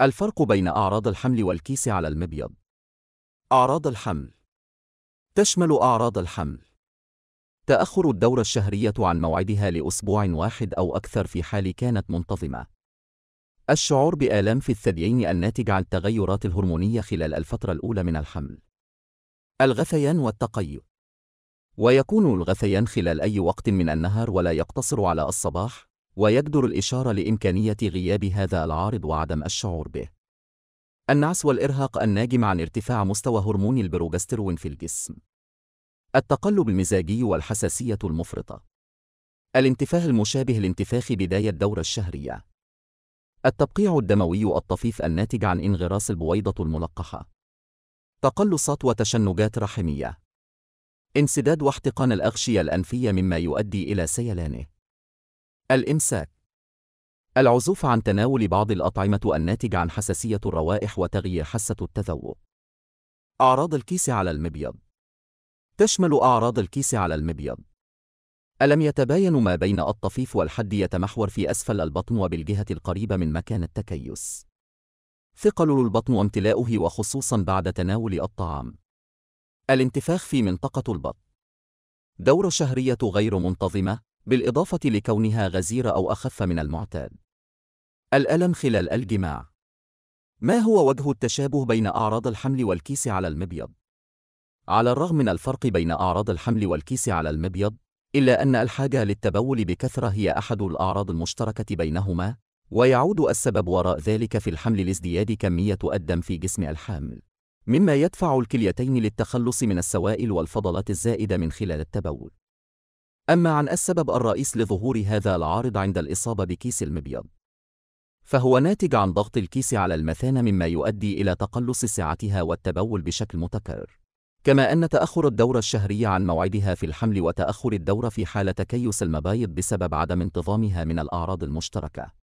الفرق بين أعراض الحمل والكيس على المبيض أعراض الحمل تشمل أعراض الحمل تأخر الدورة الشهرية عن موعدها لأسبوع واحد أو أكثر في حال كانت منتظمة الشعور بآلام في الثديين الناتج عن التغيرات الهرمونية خلال الفترة الأولى من الحمل الغثيان والتقيؤ ويكون الغثيان خلال أي وقت من النهار ولا يقتصر على الصباح ويجدر الإشارة لإمكانية غياب هذا العارض وعدم الشعور به. النعس والإرهاق الناجم عن ارتفاع مستوى هرمون البروجسترون في الجسم. التقلب المزاجي والحساسية المفرطة. الانتفاخ المشابه لانتفاخ بداية الدورة الشهرية. التبقيع الدموي الطفيف الناتج عن انغراس البويضة الملقحة. تقلصات وتشنجات رحمية. انسداد واحتقان الأغشية الأنفية مما يؤدي إلى سيلانه. الإمساك العزوف عن تناول بعض الأطعمة الناتج عن حساسية الروائح وتغيير حاسة التذوق. أعراض الكيس على المبيض تشمل أعراض الكيس على المبيض ألم يتباين ما بين الطفيف والحد يتمحور في أسفل البطن وبالجهة القريبة من مكان التكيس. ثقل البطن وامتلاؤه وخصوصا بعد تناول الطعام. الانتفاخ في منطقة البطن. دورة شهرية غير منتظمة بالإضافة لكونها غزيرة أو أخف من المعتاد. الألم خلال الجماع ما هو وجه التشابه بين أعراض الحمل والكيس على المبيض؟ على الرغم من الفرق بين أعراض الحمل والكيس على المبيض، إلا أن الحاجة للتبول بكثرة هي أحد الأعراض المشتركة بينهما، ويعود السبب وراء ذلك في الحمل لازدياد كمية الدم في جسم الحامل، مما يدفع الكليتين للتخلص من السوائل والفضلات الزائدة من خلال التبول. أما عن السبب الرئيس لظهور هذا العارض عند الإصابة بكيس المبيض فهو ناتج عن ضغط الكيس على المثانة مما يؤدي إلى تقلص سعتها والتبول بشكل متكرر كما أن تأخر الدورة الشهرية عن موعدها في الحمل وتأخر الدورة في حال تكيس المبايض بسبب عدم انتظامها من الأعراض المشتركة